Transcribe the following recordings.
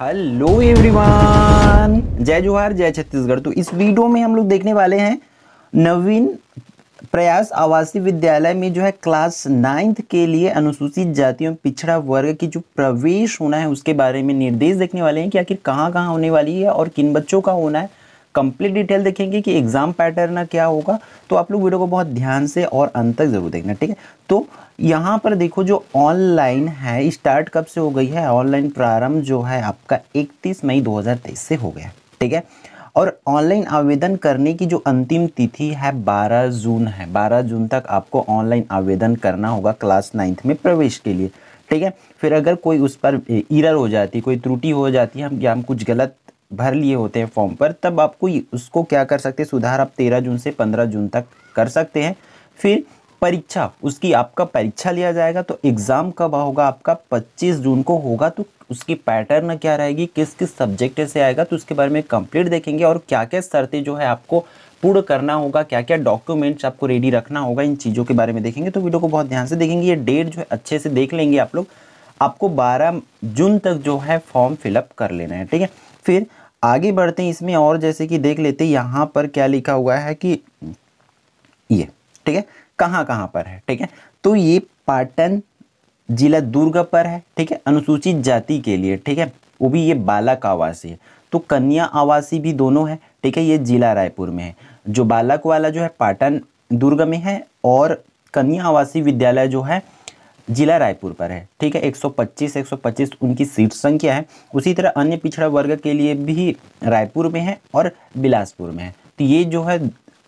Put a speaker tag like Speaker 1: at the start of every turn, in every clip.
Speaker 1: hello everyone जय जोहार जय छत्तीसगढ़ तो इस वीडियो में हम लोग देखने वाले हैं नवीन प्रयास आवासीय विद्यालय में जो है क्लास नाइन्थ के लिए अनुसूचित जातियों पिछड़ा वर्ग की जो प्रवेश होना है उसके बारे में निर्देश देखने वाले हैं कि आखिर कहाँ कहाँ होने वाली है और किन बच्चों का होना है कंप्लीट डिटेल देखेंगे कि एग्ज़ाम पैटर्न क्या होगा तो आप लोग वीडियो को बहुत ध्यान से और अंत तक ज़रूर देखना ठीक है तो यहाँ पर देखो जो ऑनलाइन है स्टार्ट कब से हो गई है ऑनलाइन प्रारंभ जो है आपका 31 मई 2023 से हो गया ठीक है और ऑनलाइन आवेदन करने की जो अंतिम तिथि है 12 जून है 12 जून तक आपको ऑनलाइन आवेदन करना होगा क्लास नाइन्थ में प्रवेश के लिए ठीक है फिर अगर कोई उस पर इरर हो जाती है कोई त्रुटि हो जाती है हम या हम कुछ गलत भर लिए होते हैं फॉर्म पर तब आपको उसको क्या कर सकते हैं सुधार आप तेरह जून से पंद्रह जून तक कर सकते हैं फिर परीक्षा उसकी आपका परीक्षा लिया जाएगा तो एग्ज़ाम कब होगा आपका 25 जून को होगा तो उसकी पैटर्न क्या रहेगी किस किस सब्जेक्ट से आएगा तो उसके बारे में कंप्लीट देखेंगे और क्या क्या शर्तें जो है आपको पूर्ण करना होगा क्या क्या डॉक्यूमेंट्स आपको रेडी रखना होगा इन चीज़ों के बारे में देखेंगे तो वीडियो को बहुत ध्यान से देखेंगे ये डेट जो है अच्छे से देख लेंगे आप लोग आपको बारह जून तक जो है फॉर्म फिलअप कर लेना है ठीक है फिर आगे बढ़ते हैं इसमें और जैसे कि देख लेते हैं पर क्या लिखा हुआ है कि ये ठीक है कहां कहां पर है ठीक है तो ये पाटन जिला दुर्ग पर है ठीक है अनुसूचित जाति के लिए ठीक है वो भी ये बालक आवासीय है तो कन्या आवासीय भी दोनों है ठीक है ये जिला रायपुर में है जो बालक वाला जो है पाटन दुर्ग में है और कन्या आवासीय विद्यालय जो है जिला रायपुर पर है ठीक है 125 125 उनकी सीट संख्या है उसी तरह अन्य पिछड़ा वर्ग के लिए भी रायपुर में है और बिलासपुर में है तो ये जो है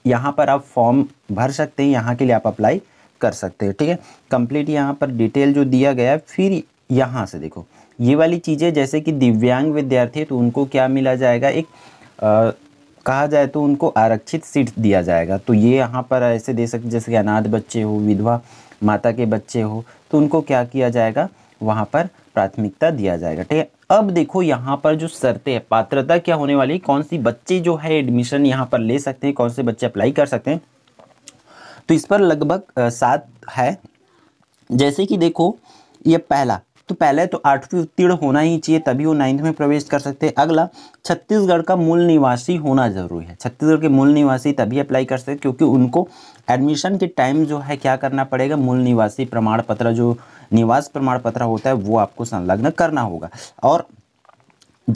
Speaker 1: यहाँ पर आप फॉर्म भर सकते हैं यहाँ के लिए आप अप्लाई कर सकते हैं ठीक है कंप्लीट यहाँ पर डिटेल जो दिया गया है फिर यहाँ से देखो ये वाली चीज़ें जैसे कि दिव्यांग विद्यार्थी तो उनको क्या मिला जाएगा एक आ, कहा जाए तो उनको आरक्षित सीट दिया जाएगा तो ये यहाँ पर ऐसे दे सकते जैसे कि अनाथ बच्चे हो विधवा माता के बच्चे हो तो उनको क्या किया जाएगा वहाँ पर प्राथमिकता दिया जाएगा ठीक है अब देखो यहाँ पर जो शर्तें हैं पात्रता क्या होने वाली है कौन सी बच्चे जो है एडमिशन यहाँ पर ले सकते हैं कौन से बच्चे अप्लाई कर सकते हैं तो इस पर लगभग सात है जैसे कि देखो ये पहला तो पहले तो आठवीं उत्तीर्ण होना ही चाहिए तभी वो नाइन्थ में प्रवेश कर सकते हैं अगला छत्तीसगढ़ का मूल निवासी होना ज़रूरी है छत्तीसगढ़ के मूल निवासी तभी अप्लाई कर सकते क्योंकि उनको एडमिशन के टाइम जो है क्या करना पड़ेगा मूल निवासी प्रमाण पत्र जो निवास प्रमाण पत्र होता है वो आपको संलग्न करना होगा और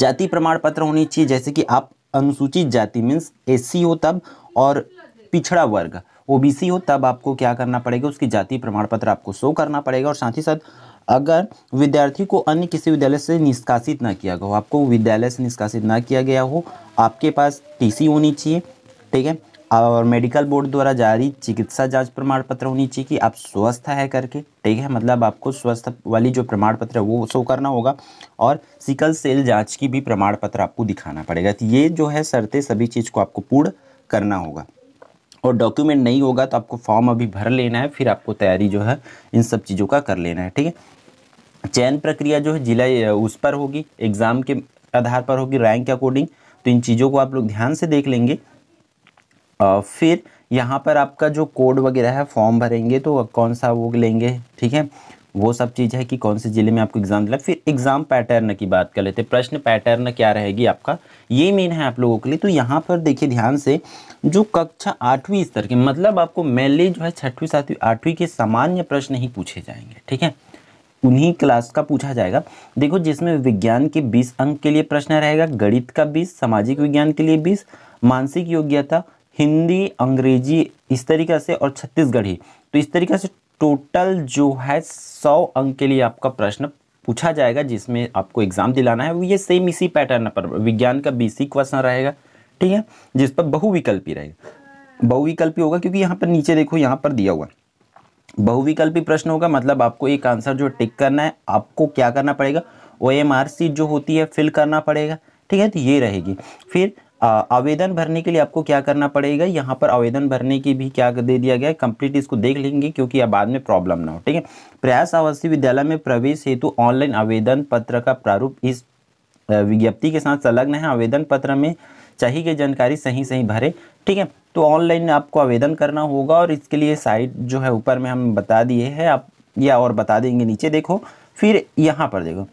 Speaker 1: जाति प्रमाण पत्र होनी चाहिए जैसे कि आप अनुसूचित जाति मीन्स एस हो तब और पिछड़ा वर्ग ओबीसी हो तब आपको क्या करना पड़ेगा उसकी जाति प्रमाण पत्र आपको शो करना पड़ेगा और साथ ही साथ अगर विद्यार्थी को अन्य किसी विद्यालय से निष्कासित ना किया गया हो आपको विद्यालय से निष्कासित ना किया गया हो आपके पास टीसी होनी चाहिए ठीक है और मेडिकल बोर्ड द्वारा जारी चिकित्सा जांच प्रमाण पत्र होनी चाहिए कि आप स्वस्थ है करके ठीक है मतलब आपको स्वस्थ वाली जो प्रमाण पत्र है वो शो करना होगा और सिकल सेल जाँच की भी प्रमाण पत्र आपको दिखाना पड़ेगा तो ये जो है शर्तें सभी चीज़ को आपको पूर्ण करना होगा और डॉक्यूमेंट नहीं होगा तो आपको फॉर्म अभी भर लेना है फिर आपको तैयारी जो है इन सब चीज़ों का कर लेना है ठीक है चयन प्रक्रिया जो है जिला उस पर होगी एग्ज़ाम के आधार पर होगी रैंक के अकॉर्डिंग तो इन चीज़ों को आप लोग ध्यान से देख लेंगे आ, फिर यहाँ पर आपका जो कोड वगैरह है फॉर्म भरेंगे तो कौन सा वो लेंगे ठीक है वो सब चीज़ है कि कौन से ज़िले में आपको एग्ज़ाम दिला फिर एग्ज़ाम पैटर्न की बात कर लेते हैं प्रश्न पैटर्न क्या रहेगी आपका ये मेन है आप लोगों के लिए तो यहाँ पर देखिए ध्यान से जो कक्षा आठवीं स्तर के मतलब आपको मेनली जो है छठवीं सातवीं आठवीं के सामान्य प्रश्न ही पूछे जाएंगे ठीक है उन्हीं क्लास का पूछा जाएगा देखो जिसमें विज्ञान के 20 अंक के लिए प्रश्न रहेगा गणित का 20 सामाजिक विज्ञान के लिए 20 मानसिक योग्यता हिंदी अंग्रेजी इस तरीके से और छत्तीसगढ़ी तो इस तरीके से टोटल जो है सौ अंक के लिए आपका प्रश्न पूछा जाएगा जिसमें आपको एग्जाम दिलाना है ये सेम इसी पैटर्न पर विज्ञान का बीसी क्वेश्चन रहेगा ठीक है जिस पर बहुविकल्पी रहेगा बहुविकल्पी होगा क्योंकि यहाँ पर नीचे देखो यहाँ पर दिया हुआ बहुविकल्पी प्रश्न होगा मतलब आपको एक आंसर जो टिक करना है आपको क्या करना पड़ेगा ओ एम आर सी जो होती है फिल करना पड़ेगा ठीक है तो ये रहेगी फिर आवेदन भरने के लिए आपको क्या करना पड़ेगा यहाँ पर आवेदन भरने की भी क्या दे दिया गया है कंप्लीट इसको देख लेंगे क्योंकि अब बाद में प्रॉब्लम ना हो ठीक है प्रयास आवासीय विद्यालय में प्रवेश हेतु ऑनलाइन आवेदन पत्र का प्रारूप इस विज्ञप्ति के साथ संलग्न है आवेदन पत्र में चाहिए गई जानकारी सही सही भरे ठीक है तो ऑनलाइन आपको आवेदन करना होगा और इसके लिए साइट जो है ऊपर में हम बता दिए हैं आप या और बता देंगे नीचे देखो फिर यहाँ पर देखो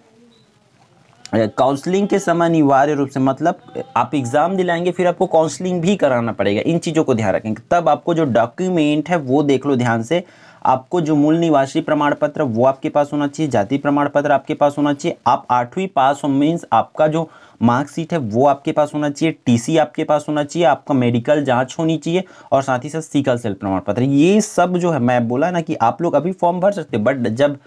Speaker 1: काउंसलिंग के समय अनिवार्य रूप से मतलब आप एग्ज़ाम दिलाएंगे फिर आपको काउंसलिंग भी कराना पड़ेगा इन चीज़ों को ध्यान रखेंगे तब आपको जो डॉक्यूमेंट है वो देख लो ध्यान से आपको जो मूल निवासी प्रमाण पत्र वो आपके पास होना चाहिए जाति प्रमाण पत्र आपके पास होना चाहिए आप आठवीं पास हो मीन्स आपका जो मार्कशीट है वो आपके पास होना चाहिए टीसी आपके पास होना चाहिए आपका मेडिकल जांच होनी चाहिए और साथ ही साथ सीकल सेल प्रमाण पत्र ये सब जो है मैं बोला ना कि आप लोग अभी फॉर्म भर सकते बट जब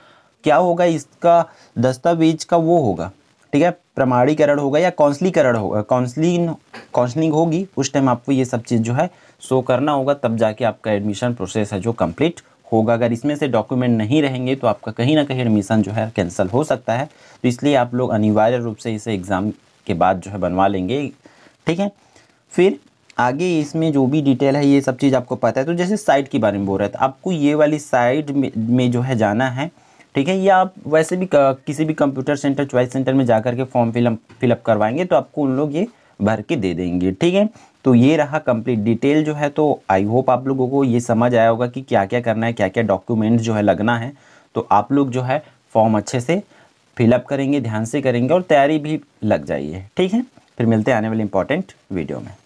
Speaker 1: क्या होगा इसका दस्तावेज का वो होगा ठीक है प्रमाणीकरण होगा या काउंसलीकरण होगा काउंसलिंग काउंसलिंग होगी उस टाइम आपको ये सब चीज़ जो है शो करना होगा तब जाके आपका एडमिशन प्रोसेस है जो कंप्लीट होगा अगर इसमें से डॉक्यूमेंट नहीं रहेंगे तो आपका कहीं ना कहीं एडमिशन जो है कैंसिल हो सकता है तो इसलिए आप लोग अनिवार्य रूप से इसे एग्ज़ाम के बाद जो है बनवा लेंगे ठीक है फिर आगे इसमें जो भी डिटेल है ये सब चीज़ आपको पता है तो जैसे साइट के बारे में बोल रहा था आपको ये वाली साइट में जो है जाना है ठीक है या आप वैसे भी किसी भी कंप्यूटर सेंटर च्वाइस सेंटर में जाकर के फॉर्म फिलअप फिलअप करवाएंगे तो आपको उन लोग ये भर के दे देंगे ठीक है तो ये रहा कंप्लीट डिटेल जो है तो आई होप आप लोगों को ये समझ आया होगा कि क्या क्या करना है क्या क्या डॉक्यूमेंट जो है लगना है तो आप लोग जो है फॉर्म अच्छे से फिलअप करेंगे ध्यान से करेंगे और तैयारी भी लग जाइए ठीक है फिर मिलते हैं आने वाले इंपॉर्टेंट वीडियो में